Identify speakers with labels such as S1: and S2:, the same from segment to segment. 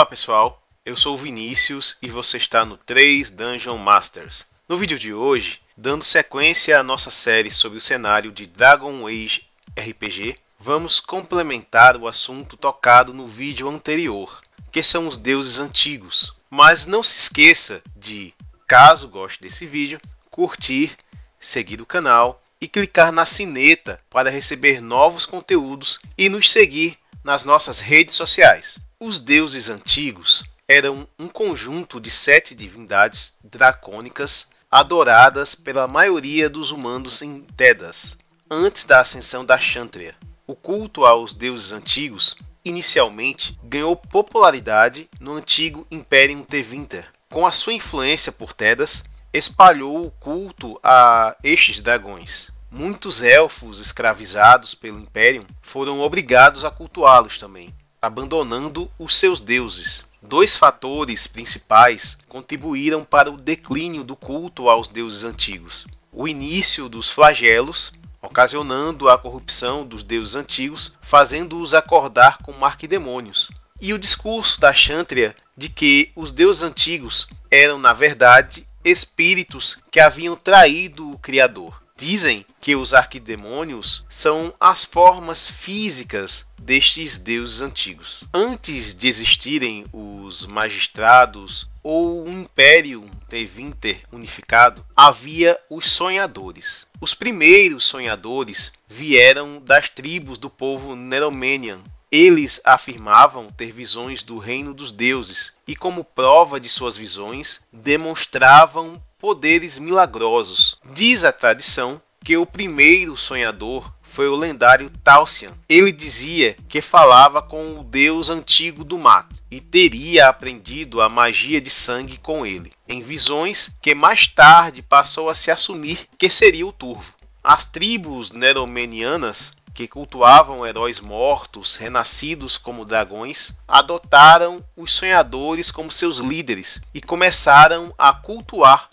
S1: Olá pessoal, eu sou o Vinícius e você está no 3 Dungeon Masters. No vídeo de hoje, dando sequência à nossa série sobre o cenário de Dragon Age RPG, vamos complementar o assunto tocado no vídeo anterior, que são os deuses antigos. Mas não se esqueça de, caso goste desse vídeo, curtir, seguir o canal e clicar na sineta para receber novos conteúdos e nos seguir nas nossas redes sociais. Os deuses antigos eram um conjunto de sete divindades dracônicas adoradas pela maioria dos humanos em Tedas, antes da ascensão da Chantria. O culto aos deuses antigos inicialmente ganhou popularidade no antigo Imperium Tevinter. Com a sua influência por Tedas, espalhou o culto a estes dragões. Muitos elfos escravizados pelo Império foram obrigados a cultuá-los também abandonando os seus deuses. Dois fatores principais contribuíram para o declínio do culto aos deuses antigos: o início dos flagelos, ocasionando a corrupção dos deuses antigos, fazendo-os acordar como arquidemônios, e o discurso da Chantria de que os deuses antigos eram, na verdade, espíritos que haviam traído o Criador. Dizem que os arquidemônios são as formas físicas destes deuses antigos. Antes de existirem os magistrados ou o império Tevinter unificado, havia os sonhadores. Os primeiros sonhadores vieram das tribos do povo Neromenian. Eles afirmavam ter visões do reino dos deuses e, como prova de suas visões, demonstravam poderes milagrosos. Diz a tradição que o primeiro sonhador foi o lendário Talcian. Ele dizia que falava com o deus antigo do mato e teria aprendido a magia de sangue com ele, em visões que mais tarde passou a se assumir que seria o Turvo. As tribos neromenianas que cultuavam heróis mortos, renascidos como dragões, adotaram os sonhadores como seus líderes e começaram a cultuar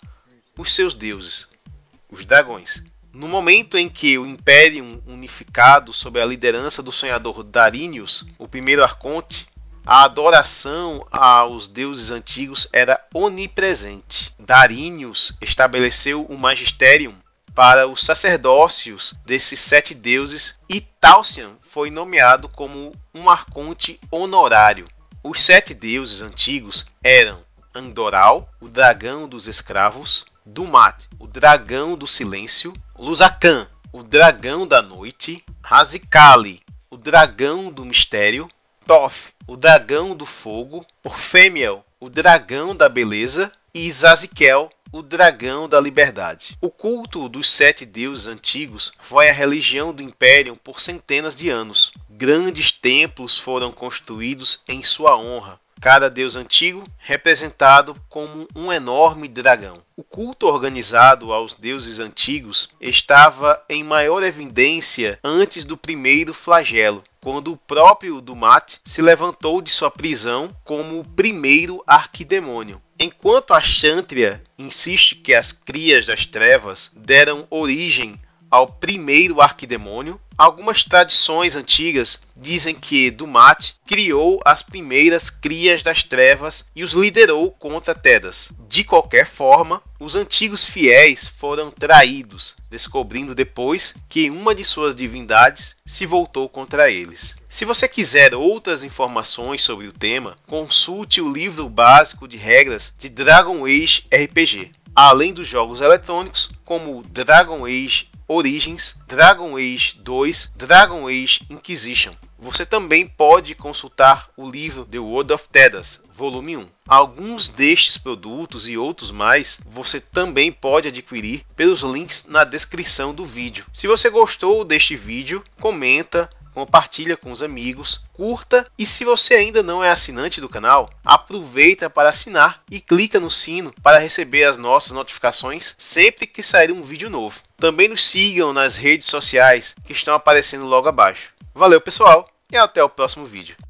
S1: os seus deuses, os dragões. No momento em que o Império unificado sob a liderança do sonhador Darinius, o primeiro arconte, a adoração aos deuses antigos era onipresente. Darinius estabeleceu o um para os sacerdócios desses sete deuses e Talcian foi nomeado como um arconte honorário. Os sete deuses antigos eram Andoral, o dragão dos escravos, Dumat, o Dragão do Silêncio, Lusakan, o Dragão da Noite, Razikali, o Dragão do Mistério, Toth, o Dragão do Fogo, Orfemiel, o Dragão da Beleza e Zazikel, o Dragão da Liberdade. O culto dos sete deuses antigos foi a religião do Império por centenas de anos. Grandes templos foram construídos em sua honra, cada deus antigo representado como um enorme dragão. O culto organizado aos deuses antigos estava em maior evidência antes do primeiro flagelo, quando o próprio Dumat se levantou de sua prisão como o primeiro arquidemônio. Enquanto a Chantria insiste que as crias das trevas deram origem ao primeiro arquidemônio, algumas tradições antigas dizem que Dumat criou as primeiras crias das trevas e os liderou contra Tedas. De qualquer forma, os antigos fiéis foram traídos, descobrindo depois que uma de suas divindades se voltou contra eles. Se você quiser outras informações sobre o tema, consulte o livro básico de regras de Dragon Age RPG, além dos jogos eletrônicos como Dragon Age Origins, Dragon Age 2, Dragon Age Inquisition. Você também pode consultar o livro The World of Tedas, volume 1. Alguns destes produtos e outros mais você também pode adquirir pelos links na descrição do vídeo. Se você gostou deste vídeo, comenta, compartilha com os amigos, curta e se você ainda não é assinante do canal, aproveita para assinar e clica no sino para receber as nossas notificações sempre que sair um vídeo novo. Também nos sigam nas redes sociais que estão aparecendo logo abaixo. Valeu pessoal e até o próximo vídeo.